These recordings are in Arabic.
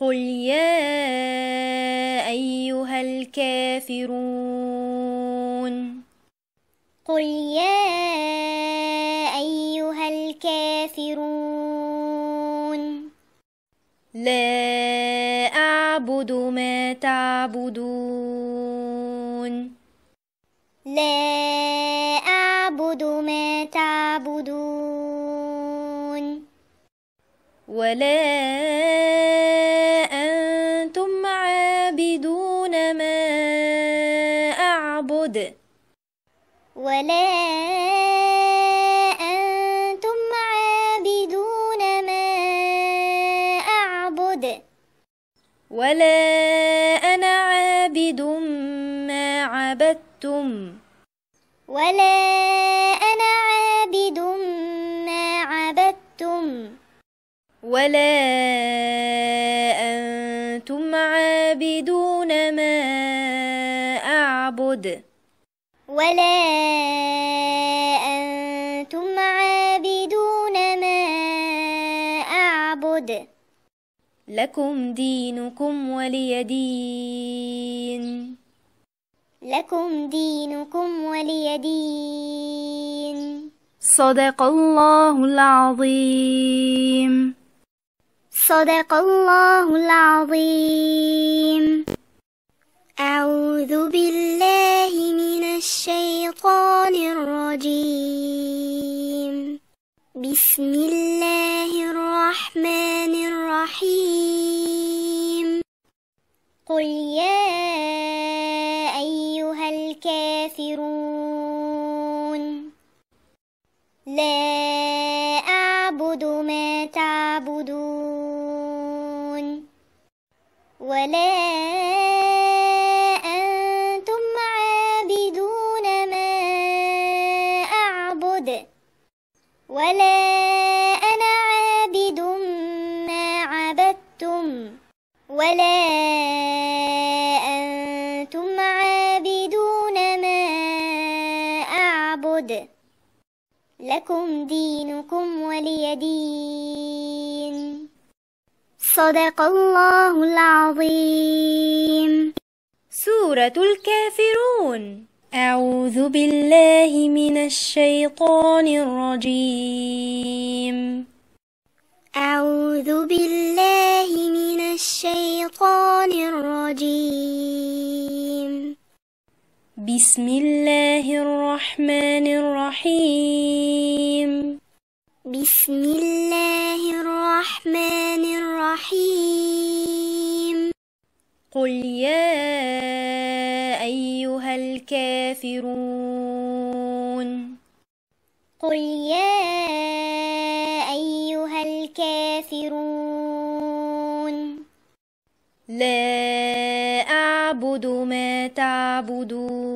قل يا أيها الكافرون قل يا أيها الكافرون لا أعبد ما تعبدون لا أعبد ما تعبدون ولا ولا أنا عابد ما عبدتم ولا أنا عابد ما عبدتم ولا أنتم عابدون ما أعبد ولا أنتم عابدون ما أعبد لكم دينكم ولي دين لكم دينكم ولي دين صدق الله العظيم صدق الله العظيم أعوذ بالله من الشيطان الرجيم بسم الله الرحمن الرحيم الرحيم قل يا أيها الكافرون لا أعبد ما تعبدون ولا أعبد ما تعبدون دينكم ولي دين صدق الله العظيم سورة الكافرون أعوذ بالله من الشيطان الرجيم أعوذ بالله من الشيطان الرجيم بسم الله الرحمن الرحيم بسم الله الرحمن الرحيم قل يا أيها الكافرون قل يا أيها الكافرون لا أعبد ما تعبدون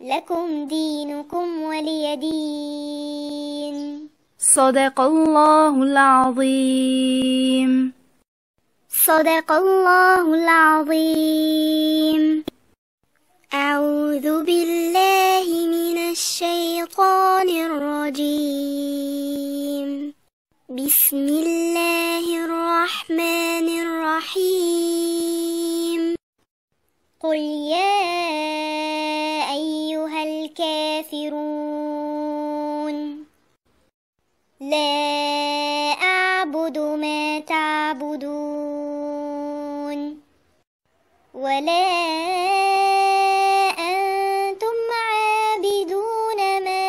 لكم دينكم ولي دين صدق الله العظيم صدق الله العظيم أعوذ بالله من الشيطان الرجيم بسم الله الرحمن الرحيم قل يا كافرون لا أعبد ما تعبدون ولا أنتم عابدون ما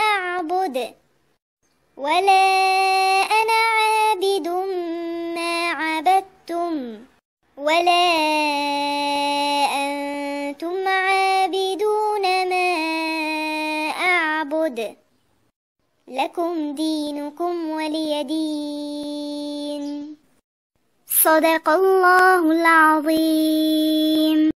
أعبد ولا الود لكم دينكم ولي دين صدق الله العظيم